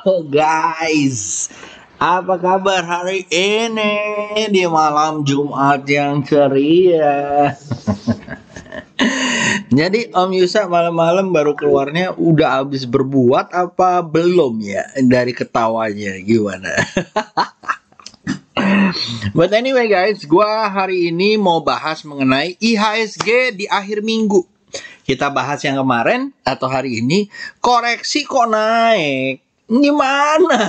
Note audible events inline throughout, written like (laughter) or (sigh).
Halo guys, apa kabar hari ini di malam Jumat yang ceria? (laughs) Jadi Om Yusa malam-malam baru keluarnya udah habis berbuat apa belum ya dari ketawanya gimana? (laughs) But anyway guys, gua hari ini mau bahas mengenai IHSG di akhir minggu kita bahas yang kemarin atau hari ini koreksi kok naik gimana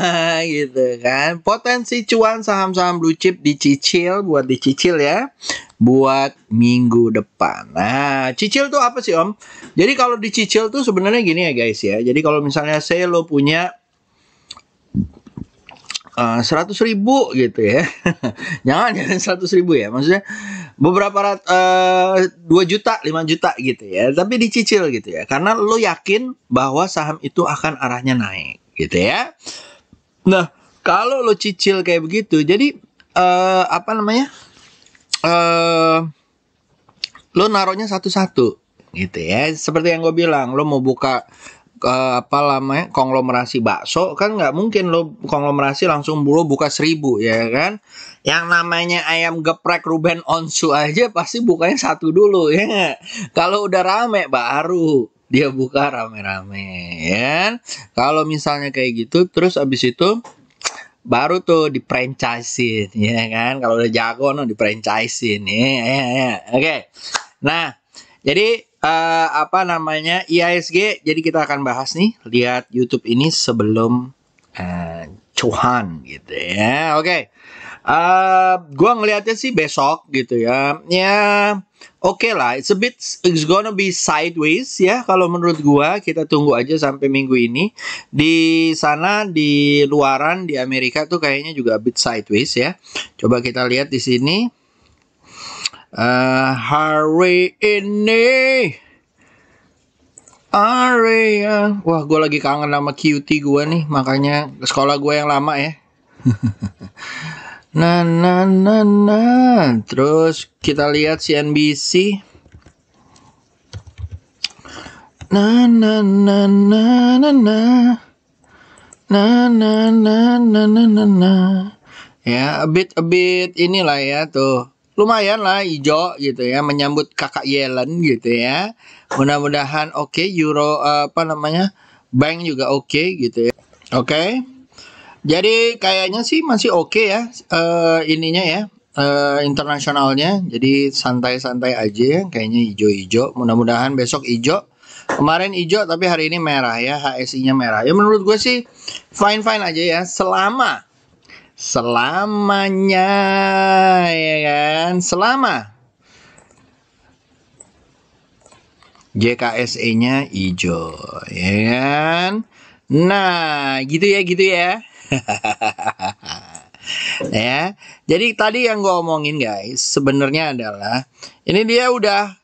gitu kan potensi cuan saham-saham blue chip dicicil buat dicicil ya buat minggu depan nah cicil tuh apa sih om jadi kalau dicicil tuh sebenarnya gini ya guys ya jadi kalau misalnya saya lo punya eh, seratus uh, ribu gitu ya (laughs) jangan jangan seratus ribu ya maksudnya beberapa eh, dua uh, juta 5 juta gitu ya tapi dicicil gitu ya karena lo yakin bahwa saham itu akan arahnya naik gitu ya. Nah, kalau lo cicil kayak begitu, jadi uh, apa namanya? Uh, lo naruhnya satu-satu gitu ya. Seperti yang gue bilang, lo mau buka uh, apa namanya konglomerasi bakso kan nggak mungkin lo konglomerasi langsung lo buka seribu ya kan. Yang namanya ayam geprek Ruben Onsu aja pasti bukanya satu dulu ya. Kalau udah rame baru dia buka rame-rame ya kan? kalau misalnya kayak gitu terus abis itu baru tuh di franchisein ya kan kalau udah jago no di franchisein ya, ya, ya. oke okay. nah jadi uh, apa namanya IISG jadi kita akan bahas nih lihat YouTube ini sebelum uh, eh, Johan gitu ya oke okay. Uh, gua ngelihatnya sih besok gitu ya. Ya oke okay lah, it's a bit it's gonna be sideways ya kalau menurut gua. Kita tunggu aja sampai minggu ini. Di sana di luaran di Amerika tuh kayaknya juga a bit sideways ya. Coba kita lihat di sini. Uh, eh, hari ini Area. Ya. Wah, gua lagi kangen sama T gua nih, makanya sekolah gua yang lama ya. (laughs) Nah, nah, nah, nah. Terus kita lihat CNBC. Nah, nah, nah, nah, nah, nah. Nah, nah, nah, nah, nah, nah, nah. Ya, a bit, a bit inilah ya tuh. Lumayan lah hijau gitu ya, menyambut kakak Yellen gitu ya. Mudah-mudahan oke, okay, euro uh, apa namanya, bank juga oke okay, gitu ya. Oke. Okay. Jadi kayaknya sih masih oke okay ya uh, ininya ya uh, internasionalnya. Jadi santai-santai aja ya kayaknya hijau-hijau. Mudah-mudahan besok hijau, Kemarin hijau, tapi hari ini merah ya HSI-nya merah. Ya menurut gue sih fine-fine aja ya selama selamanya ya kan selama JKSE-nya hijau ya kan. Nah, gitu ya gitu ya. (laughs) ya. Jadi tadi yang gue omongin guys, sebenarnya adalah ini dia udah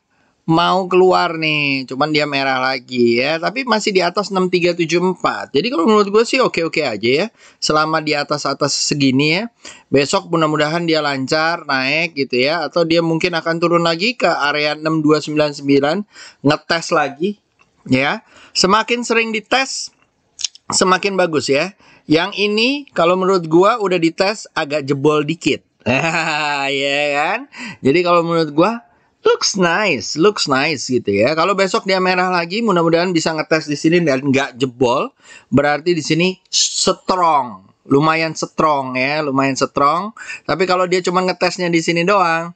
mau keluar nih, cuman dia merah lagi ya, tapi masih di atas 6374. Jadi kalau menurut gue sih oke-oke aja ya. Selama di atas atas segini ya. Besok mudah-mudahan dia lancar naik gitu ya atau dia mungkin akan turun lagi ke area 6299, ngetes lagi ya. Semakin sering dites semakin bagus ya. Yang ini kalau menurut gua udah dites agak jebol dikit. (laughs) ya kan? Jadi kalau menurut gua looks nice, looks nice gitu ya. Kalau besok dia merah lagi, mudah-mudahan bisa ngetes di sini dan nggak jebol. Berarti di sini strong, lumayan strong ya, lumayan strong. Tapi kalau dia cuma ngetesnya di sini doang,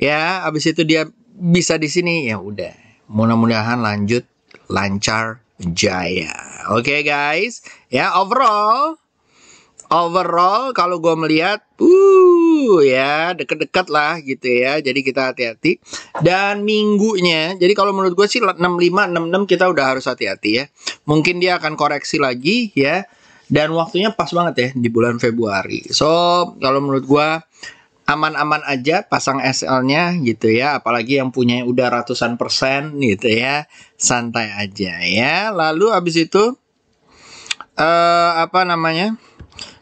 ya abis itu dia bisa di sini ya udah. Mudah-mudahan lanjut lancar jaya. Oke okay, guys, Ya, overall overall kalau gue melihat uh ya deket-deket lah gitu ya jadi kita hati-hati dan minggunya jadi kalau menurut gue sih 65 66 kita udah harus hati-hati ya mungkin dia akan koreksi lagi ya dan waktunya pas banget ya di bulan Februari so kalau menurut gue aman-aman aja pasang SL-nya gitu ya apalagi yang punya udah ratusan persen gitu ya santai aja ya lalu abis itu uh, apa namanya?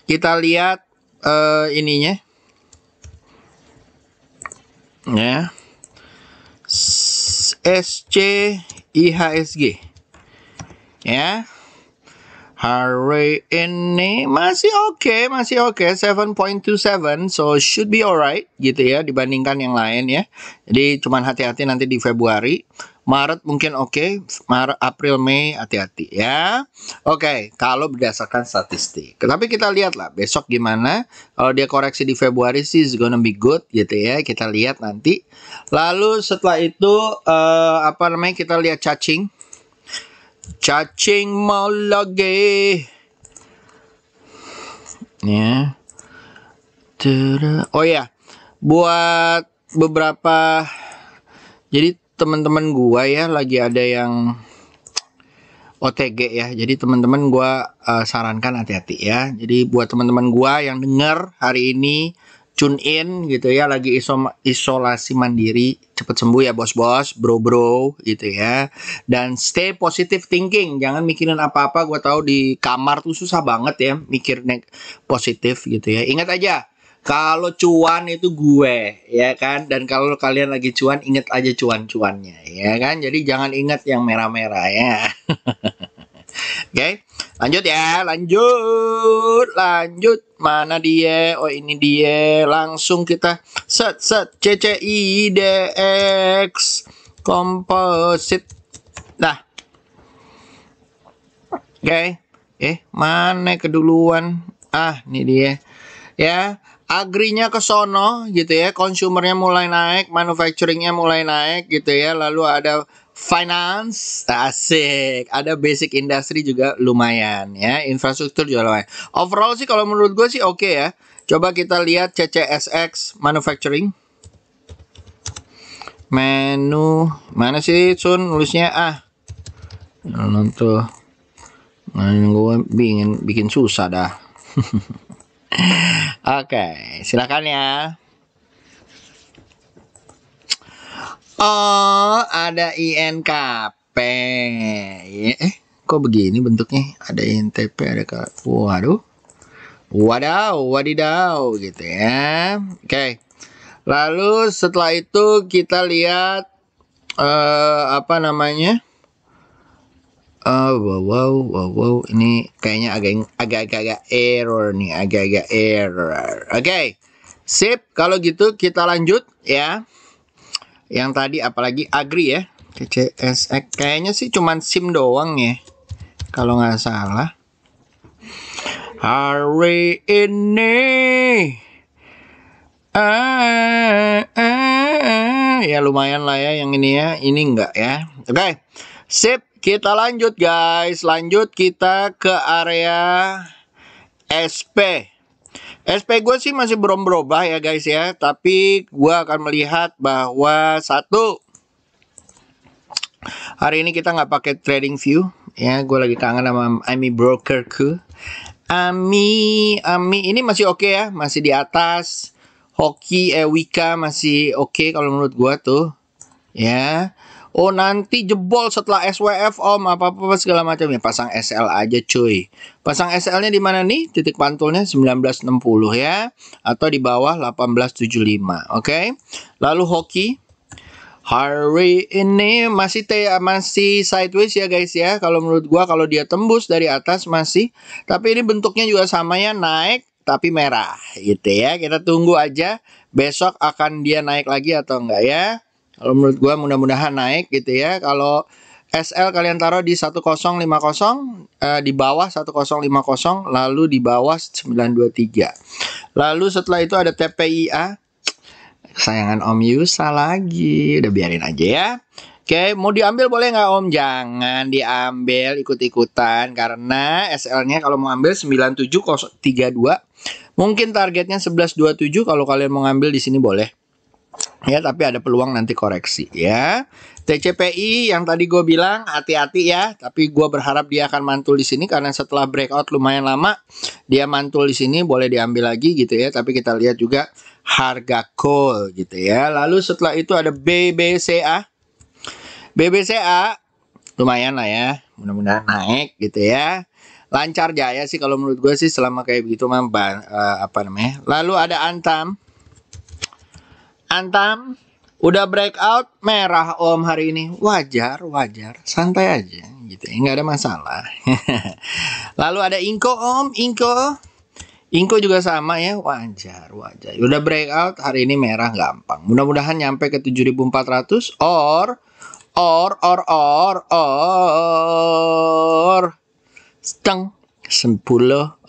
Kita lihat uh, ininya. Ya. SC IHSG. Ya. Hari ini masih oke, okay, masih oke okay, 7.27 so should be alright gitu ya dibandingkan yang lain ya. Jadi cuman hati-hati nanti di Februari Maret mungkin oke, okay. Maret, April, Mei hati-hati ya. Oke, okay, kalau berdasarkan statistik. Tapi kita lihatlah besok gimana. Kalau dia koreksi di Februari sih is gonna be good gitu ya. Kita lihat nanti. Lalu setelah itu uh, apa namanya? Kita lihat cacing. Cacing mau lagi. Ya. Oh ya, buat beberapa jadi teman-teman gua ya lagi ada yang OTG ya. Jadi teman-teman gua uh, sarankan hati-hati ya. Jadi buat teman-teman gua yang dengar hari ini tune in gitu ya lagi iso isolasi mandiri cepet sembuh ya bos-bos bro-bro gitu ya dan stay positive thinking jangan mikirin apa-apa gue tahu di kamar tuh susah banget ya mikir positif gitu ya ingat aja kalau cuan itu gue, ya kan? Dan kalau kalian lagi cuan, inget aja cuan-cuannya, ya kan? Jadi jangan inget yang merah-merah ya. (laughs) Oke, okay? lanjut ya, lanjut, lanjut. Mana dia? Oh ini dia. Langsung kita set set C C I D X komposit. Nah, oke. Okay. Eh, mana keduluan? Ah, ini dia. Ya, agrinya ke sono gitu ya, konsumernya mulai naik, manufacturingnya mulai naik gitu ya, lalu ada finance asik, ada basic industry juga lumayan ya, infrastruktur juga lumayan. Overall sih kalau menurut gue sih oke okay ya. Coba kita lihat CCSX manufacturing. Menu mana sih Sun nulisnya ah. Nonton. Nah, gue bikin bikin susah dah. (laughs) Oke, silakan ya. Oh, ada INKP. Eh, kok begini bentuknya? Ada INTP, ada K. Waduh. Wadaw, wadidaw gitu ya. Oke. Lalu setelah itu kita lihat uh, apa namanya? Oh, wow, wow, wow, wow. Ini kayaknya agak agak error nih, agak-agak error. Oke, okay. sip. Kalau gitu kita lanjut ya. Yang tadi apalagi agri ya, ccsx eh, Kayaknya sih cuman SIM doang ya, kalau nggak salah. Hari ini, ah, ah, ah. ah. ya lumayan lah ya yang ini ya. Ini enggak ya. Oke, okay. sip. Kita lanjut guys, lanjut kita ke area SP. SP gue sih masih belum berubah ya guys ya, tapi gue akan melihat bahwa satu hari ini kita nggak pakai trading view ya, gue lagi kangen sama Ami brokerku. Ami, Ami ini masih oke okay ya, masih di atas. Hoki Ewika masih oke okay kalau menurut gue tuh, ya Oh nanti jebol setelah SWF om apa apa segala macam ya pasang SL aja cuy. Pasang SL-nya di mana nih? Titik pantulnya 1960 ya atau di bawah 1875. Oke. Okay? Lalu hoki Hari ini masih te masih sideways ya guys ya. Kalau menurut gua kalau dia tembus dari atas masih tapi ini bentuknya juga sama ya naik tapi merah gitu ya. Kita tunggu aja besok akan dia naik lagi atau enggak ya. Kalau menurut gue mudah-mudahan naik gitu ya. Kalau SL kalian taruh di 1050 eh, di bawah 1050 lalu di bawah 923. Lalu setelah itu ada TPIA. sayangan Om Yusa lagi. Udah biarin aja ya. Oke, mau diambil boleh nggak Om? Jangan diambil ikut-ikutan karena SL-nya kalau mau ambil 97032. Mungkin targetnya 1127 kalau kalian mau ngambil di sini boleh ya tapi ada peluang nanti koreksi ya TCPI yang tadi gue bilang hati-hati ya tapi gue berharap dia akan mantul di sini karena setelah breakout lumayan lama dia mantul di sini boleh diambil lagi gitu ya tapi kita lihat juga harga call gitu ya lalu setelah itu ada BBCA BBCA lumayan lah ya mudah-mudahan naik gitu ya lancar jaya sih kalau menurut gue sih selama kayak begitu mah uh, apa namanya lalu ada Antam Antam udah breakout merah om hari ini wajar wajar santai aja gitu nggak ada masalah (laughs) lalu ada Inko om Inko Inko juga sama ya wajar wajar udah breakout hari ini merah gampang mudah-mudahan nyampe ke 7400 or or or or or seteng 10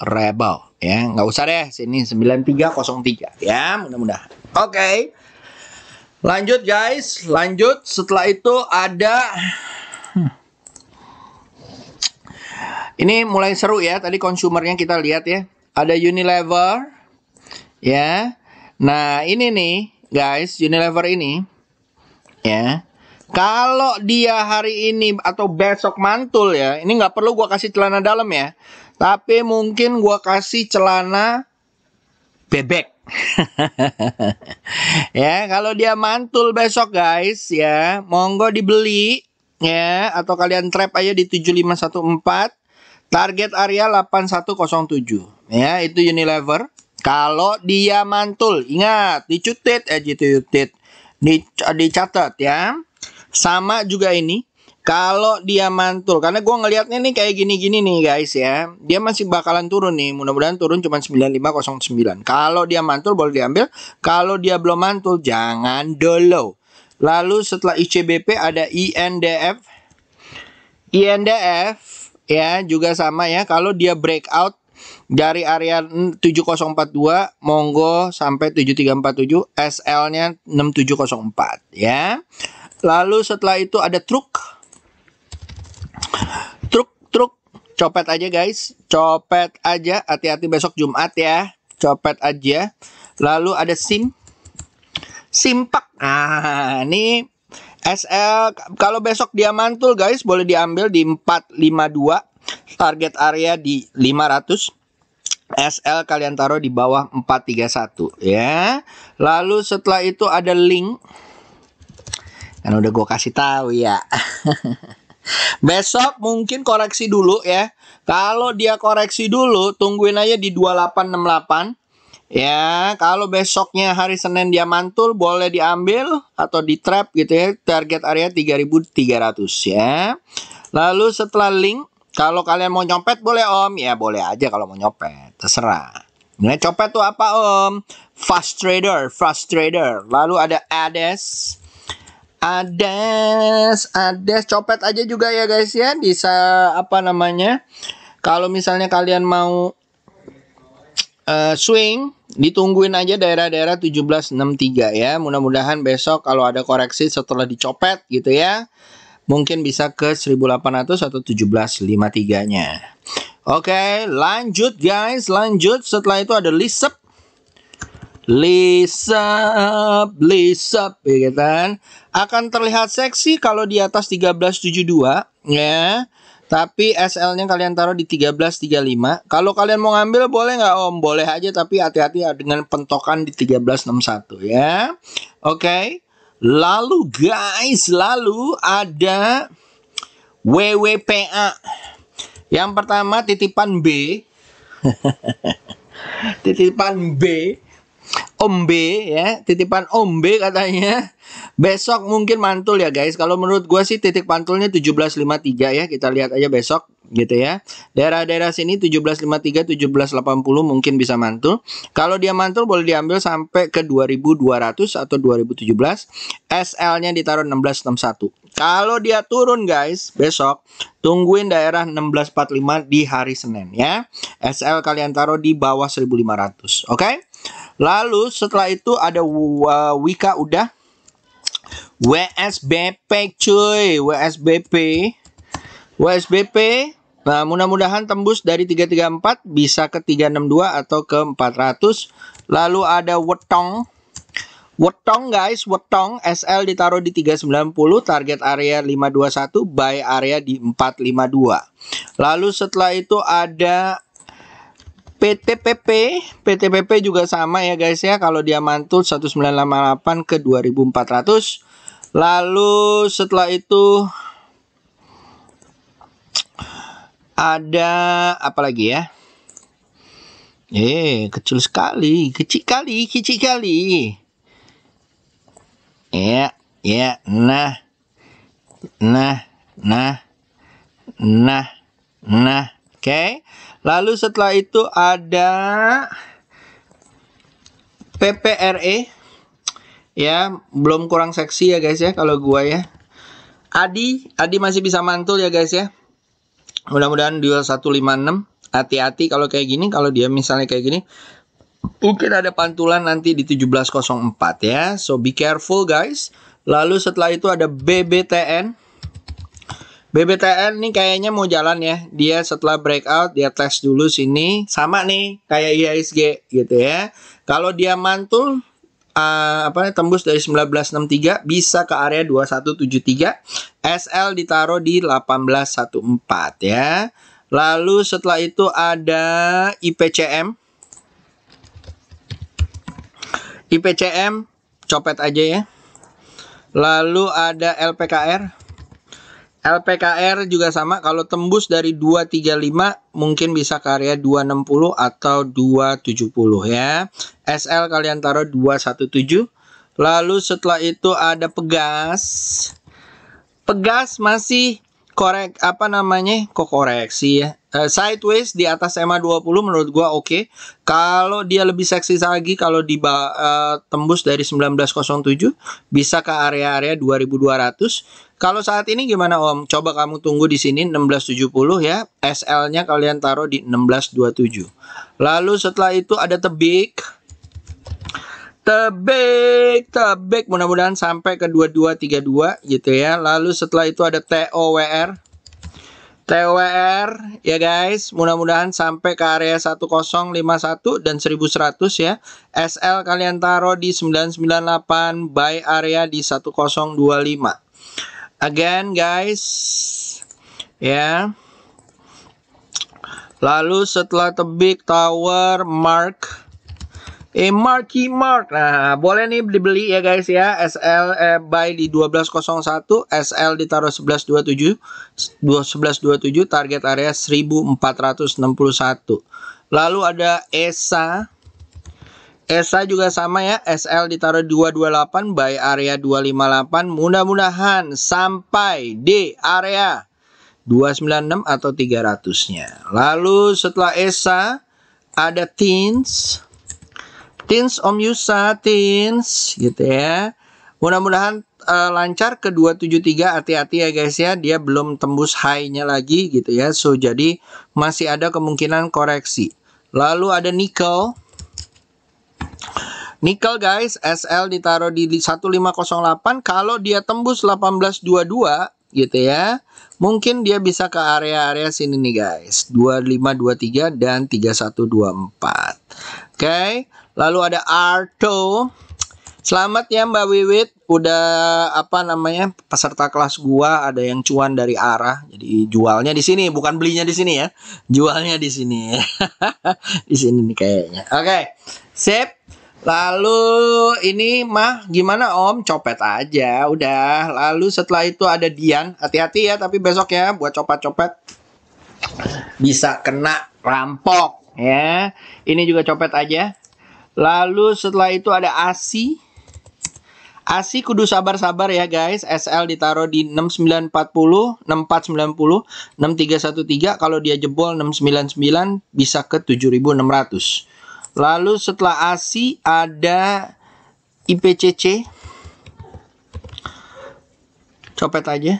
rebel ya nggak usah deh sini 9303 ya mudah-mudahan oke okay. Lanjut guys, lanjut. Setelah itu ada Ini mulai seru ya. Tadi konsumernya kita lihat ya. Ada Unilever ya. Nah, ini nih guys, Unilever ini ya. Kalau dia hari ini atau besok mantul ya, ini nggak perlu gua kasih celana dalam ya. Tapi mungkin gua kasih celana bebek (laughs) ya, kalau dia mantul besok guys ya, monggo dibeli ya atau kalian trap aja di 7514 target area 8107 ya itu Unilever kalau dia mantul ingat dicutit eh dicutit dicatat ya sama juga ini kalau dia mantul, karena gue ngelihatnya nih kayak gini-gini nih guys ya. Dia masih bakalan turun nih, mudah-mudahan turun cuma 9509. Kalau dia mantul boleh diambil, kalau dia belum mantul jangan dolo. Lalu setelah ICBP ada INDF. INDF ya juga sama ya. Kalau dia breakout dari area 7042 monggo sampai 7347 SL-nya 6704 ya. Lalu setelah itu ada truk Truk, truk, copet aja guys, copet aja, hati-hati besok Jumat ya, copet aja. Lalu ada SIM, Simpak. Ah, ini SL kalau besok dia mantul guys, boleh diambil di 452 target area di 500. SL kalian taruh di bawah 431 ya. Lalu setelah itu ada link kan udah gue kasih tahu ya (laughs) Besok mungkin koreksi dulu ya. Kalau dia koreksi dulu, tungguin aja di 2868. Ya, kalau besoknya hari Senin dia mantul, boleh diambil atau di trap gitu ya. Target area 3300 ya. Lalu setelah link, kalau kalian mau nyopet boleh om. Ya boleh aja kalau mau nyopet, terserah. Nah, copet tuh apa om? Fast trader, fast trader. Lalu ada ADES, Ades, Ades copet aja juga ya guys ya bisa apa namanya? Kalau misalnya kalian mau uh, swing, ditungguin aja daerah-daerah 1763 ya. Mudah-mudahan besok kalau ada koreksi setelah dicopet gitu ya. Mungkin bisa ke 1800 atau 1753-nya. Oke, lanjut guys, lanjut. Setelah itu ada Lisep Lisap, lisap, ya kan? Akan terlihat seksi kalau di atas 1372, ya. Tapi SL-nya kalian taruh di 1335. Kalau kalian mau ngambil boleh nggak Om? Boleh aja tapi hati-hati ya dengan pentokan di 1361 ya. Oke. Lalu guys, lalu ada WWPA. Yang pertama titipan B. (laughs) titipan B Ombe ya, titipan Ombe katanya. Besok mungkin mantul ya guys. Kalau menurut gue sih titik pantulnya 1753 ya. Kita lihat aja besok gitu ya. Daerah-daerah sini 1753 1780 mungkin bisa mantul. Kalau dia mantul boleh diambil sampai ke 2200 atau 2017. SL-nya ditaruh 1661. Kalau dia turun guys, besok tungguin daerah 1645 di hari Senin ya. SL kalian taruh di bawah 1500, oke? Okay? Lalu setelah itu ada uh, Wika udah WSBP cuy, WSBP. WSBP. Nah, mudah-mudahan tembus dari 334 bisa ke 362 atau ke 400. Lalu ada Wetong. Wetong guys, Wetong SL ditaruh di 390, target area 521, buy area di 452. Lalu setelah itu ada PTPP, PTPP juga sama ya guys ya. Kalau dia mantul 1988 ke 2400. Lalu setelah itu ada apa lagi ya? Eh, kecil sekali, kecil kali, kecil kali. Ya, ya, nah. Nah, nah. Nah, nah. Oke. Lalu setelah itu ada PPRE. Ya, belum kurang seksi ya guys ya kalau gua ya. Adi, Adi masih bisa mantul ya guys ya. Mudah-mudahan 2156. 156. Hati-hati kalau kayak gini, kalau dia misalnya kayak gini, mungkin ada pantulan nanti di 1704 ya. So be careful guys. Lalu setelah itu ada BBTN. BBTN nih kayaknya mau jalan ya. Dia setelah breakout dia tes dulu sini sama nih kayak IHSG gitu ya. Kalau dia mantul uh, apa tembus dari 1963 bisa ke area 2173. SL ditaruh di 1814 ya. Lalu setelah itu ada IPCM. IPCM copet aja ya. Lalu ada LPKR LPKR juga sama kalau tembus dari 235 mungkin bisa ke area 260 atau 270 ya. SL kalian taruh 217. Lalu setelah itu ada pegas. Pegas masih korek apa namanya? Kok koreksi ya? Eh, sideways di atas EMA 20 menurut gua oke. Okay. Kalau dia lebih seksi lagi kalau di uh, tembus dari 1907 bisa ke area-area 2200. Kalau saat ini gimana Om? Coba kamu tunggu di sini 1670 ya. SL-nya kalian taruh di 1627. Lalu setelah itu ada tebik tebek tebek mudah-mudahan sampai ke 2232 gitu ya lalu setelah itu ada TOWR TWR ya guys, mudah-mudahan sampai ke area 1051 dan 1100 ya. SL kalian taruh di 998 buy area di 1025. Again guys, ya. Lalu setelah tebik tower mark Eh, Marky Mark. Nah, boleh nih dibeli ya guys ya. SL eh, buy di 1201, SL ditaruh 1127, 1127 target area 1461. Lalu ada ESA. ESA juga sama ya, SL ditaruh 228 buy area 258. Mudah-mudahan sampai di area 296 atau 300-nya. Lalu setelah ESA ada teens, Tins Om Yusa, Tins gitu ya. Mudah-mudahan uh, lancar ke 273 hati-hati ya guys ya. Dia belum tembus high-nya lagi gitu ya. So jadi masih ada kemungkinan koreksi. Lalu ada nikel. Nikel guys, SL ditaruh di 1508 kalau dia tembus 1822 gitu ya. Mungkin dia bisa ke area-area sini nih guys. 2523 dan 3124. Oke. Okay. Lalu ada Arto. Selamat ya Mbak Wiwit, udah apa namanya peserta kelas gua ada yang cuan dari arah. Jadi jualnya di sini, bukan belinya di sini ya. Jualnya di sini. (laughs) di sini nih kayaknya. Oke. Okay. Sip. Lalu ini mah gimana Om? Copet aja udah. Lalu setelah itu ada Dian. Hati-hati ya tapi besok ya buat copet-copet bisa kena rampok ya. Ini juga copet aja. Lalu setelah itu ada ASI. ASI kudu sabar-sabar ya guys. SL ditaruh di 6940, 6490, 6313. Kalau dia jebol 699 bisa ke 7600. Lalu setelah ASI ada IPCC. Copet aja.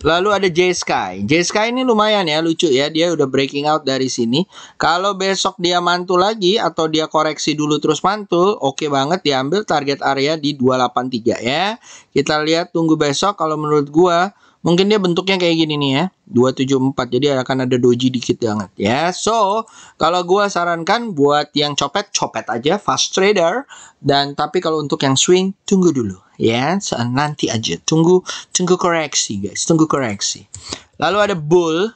Lalu ada J Sky. J Sky ini lumayan ya, lucu ya. Dia udah breaking out dari sini. Kalau besok dia mantul lagi atau dia koreksi dulu terus mantul, oke okay banget diambil target area di 283 ya. Kita lihat tunggu besok kalau menurut gua mungkin dia bentuknya kayak gini nih ya. 274. Jadi akan ada doji dikit banget ya. So, kalau gua sarankan buat yang copet, copet aja fast trader dan tapi kalau untuk yang swing tunggu dulu ya so, nanti aja tunggu tunggu koreksi guys tunggu koreksi lalu ada bull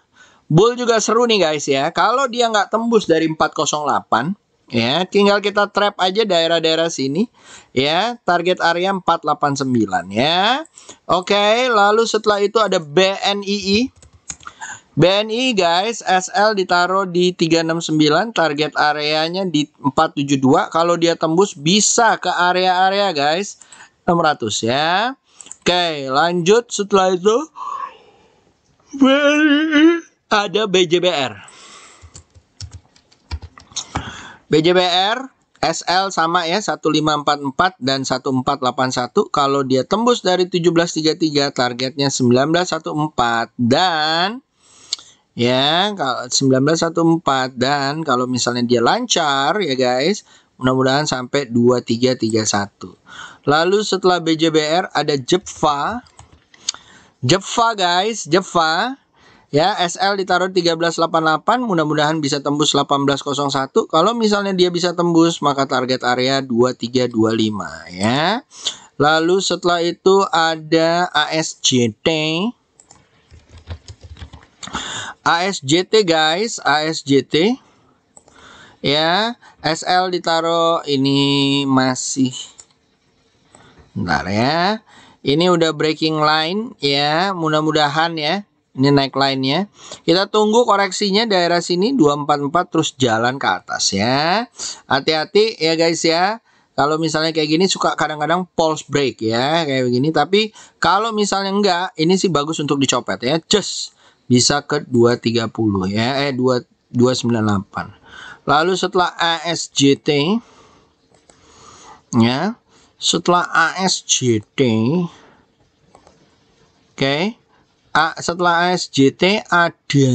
bull juga seru nih guys ya kalau dia nggak tembus dari 408 ya tinggal kita trap aja daerah-daerah sini ya target area 489 ya oke lalu setelah itu ada BNII BNI guys, SL ditaruh di 369, target areanya di 472. Kalau dia tembus bisa ke area-area guys. 600 ya. Oke, lanjut setelah itu ada BJBR. BJBR SL sama ya 1544 dan 1481 kalau dia tembus dari 1733 targetnya 1914 dan ya kalau 1914 dan kalau misalnya dia lancar ya guys mudah-mudahan sampai 2331 Lalu setelah BJBR ada Jepfa, Jepfa guys, Jepfa Ya, SL ditaruh 1388, mudah-mudahan bisa tembus 1801. Kalau misalnya dia bisa tembus, maka target area 2325 ya. Lalu setelah itu ada ASJT. ASJT guys, ASJT. Ya, SL ditaruh ini masih Bentar ya. Ini udah breaking line ya. Mudah-mudahan ya. Ini naik line-nya. Kita tunggu koreksinya daerah sini 244 terus jalan ke atas ya. Hati-hati ya guys ya. Kalau misalnya kayak gini suka kadang-kadang pulse break ya kayak begini. Tapi kalau misalnya enggak, ini sih bagus untuk dicopet ya. Just bisa ke 230 ya. Eh 2 298. Lalu setelah ASJT ya setelah ASJT oke okay, setelah ASJT ada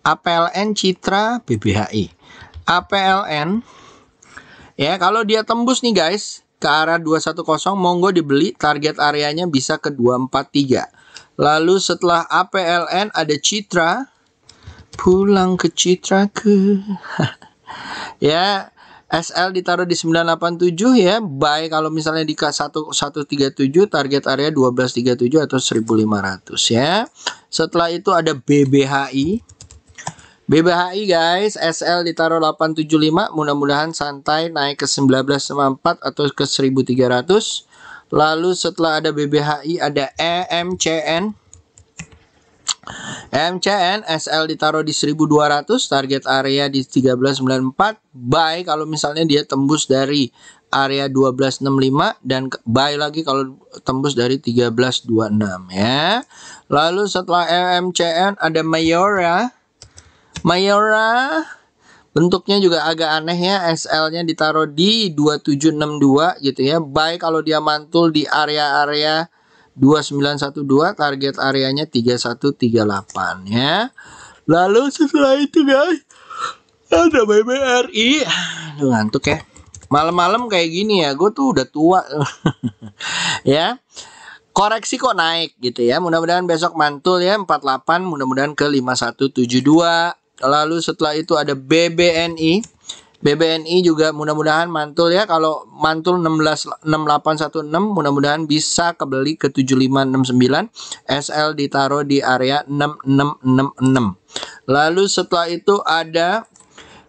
APLN Citra BBHI APLN ya kalau dia tembus nih guys ke arah 210 monggo dibeli target areanya bisa ke 243 lalu setelah APLN ada Citra pulang ke Citra ke, (laughs) ya SL ditaruh di 987 ya buy kalau misalnya di 1137 target area 1237 atau 1500 ya setelah itu ada BBHI BBHI guys SL ditaruh 875 mudah-mudahan santai naik ke 1954 atau ke 1300 lalu setelah ada BBHI ada EMCN MCN SL ditaruh di 1200 target area di 1394 baik kalau misalnya dia tembus dari area 1265 dan baik lagi kalau tembus dari 1326 ya. Lalu setelah MCN ada Mayora. Mayora bentuknya juga agak aneh ya. SL-nya ditaruh di 2762 gitu ya. baik kalau dia mantul di area-area 2912 target areanya 3138 ya. Lalu setelah itu guys ada BBRI. Aduh ngantuk ya. Malam-malam kayak gini ya, gue tuh udah tua. (laughs) ya. Koreksi kok naik gitu ya. Mudah-mudahan besok mantul ya 48, mudah-mudahan ke 5172. Lalu setelah itu ada BBNI BBNI juga mudah-mudahan mantul ya kalau mantul 16 6816 mudah-mudahan bisa kebeli ke 7569 SL ditaruh di area 6666 lalu setelah itu ada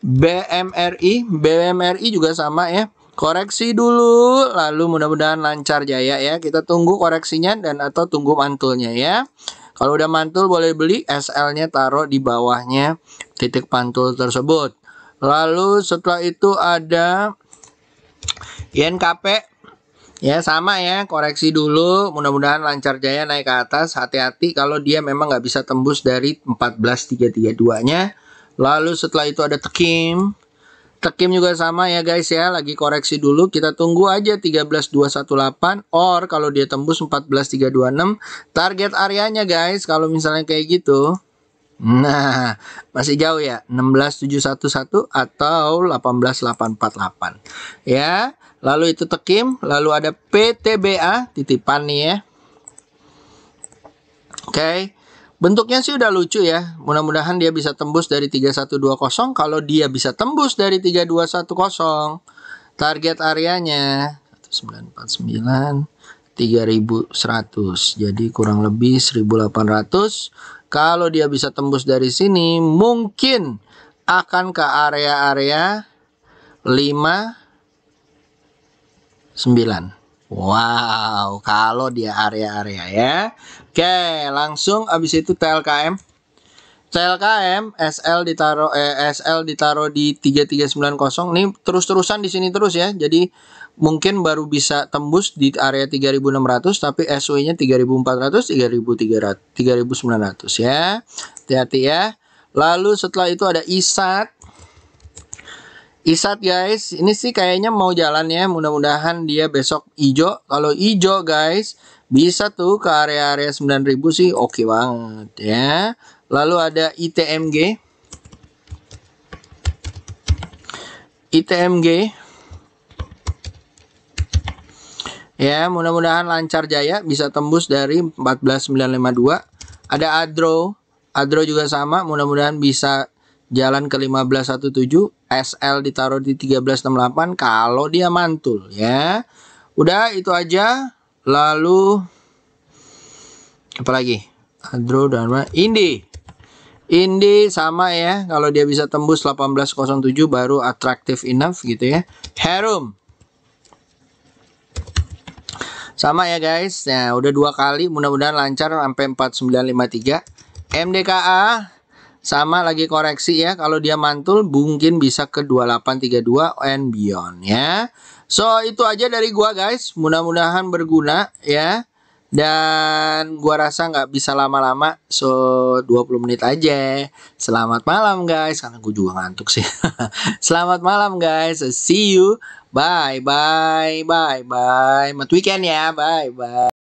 BMRI BMRI juga sama ya koreksi dulu lalu mudah-mudahan lancar jaya ya kita tunggu koreksinya dan atau tunggu mantulnya ya kalau udah mantul boleh beli SL-nya taruh di bawahnya titik pantul tersebut Lalu setelah itu ada YNKP. Ya sama ya, koreksi dulu. Mudah-mudahan lancar jaya naik ke atas. Hati-hati kalau dia memang nggak bisa tembus dari 14.332-nya. Lalu setelah itu ada tekim. Tekim juga sama ya guys ya, lagi koreksi dulu. Kita tunggu aja 13218 or kalau dia tembus 14326 target areanya guys kalau misalnya kayak gitu. Nah, masih jauh ya. 16711 atau 18848. Ya, lalu itu tekim, lalu ada PTBA titipan nih ya. Oke. Bentuknya sih udah lucu ya. Mudah-mudahan dia bisa tembus dari 3120 kalau dia bisa tembus dari 3210. Target areanya 1949 3100. Jadi kurang lebih 1800 kalau dia bisa tembus dari sini, mungkin akan ke area-area 5 9. Wow, kalau dia area-area ya. Oke, langsung abis itu TLKM. TLKM SL ditaruh eh, SL ditaruh di 3390. Nih terus-terusan di sini terus ya. Jadi mungkin baru bisa tembus di area 3600 tapi SW-nya 3400 3300 3900 ya. Hati-hati ya. Lalu setelah itu ada ISAT. ISAT guys, ini sih kayaknya mau jalan ya. Mudah-mudahan dia besok ijo. Kalau ijo guys, bisa tuh ke area-area 9000 sih oke okay banget ya. Lalu ada ITMG. ITMG Ya, mudah-mudahan lancar jaya bisa tembus dari 14952. Ada Adro, Adro juga sama, mudah-mudahan bisa jalan ke 1517, SL ditaruh di 1368 kalau dia mantul ya. Udah itu aja. Lalu apa lagi? Adro dan Indi. Indi sama ya, kalau dia bisa tembus 1807 baru attractive enough gitu ya. Harum, sama ya guys. Nah, udah dua kali mudah-mudahan lancar sampai 4953. MDKA sama lagi koreksi ya kalau dia mantul mungkin bisa ke 2832 and beyond ya so itu aja dari gua guys mudah-mudahan berguna ya dan gua rasa nggak bisa lama-lama so 20 menit aja selamat malam guys karena gua juga ngantuk sih (laughs) selamat malam guys see you bye bye bye bye mà tweet cái nha bye bye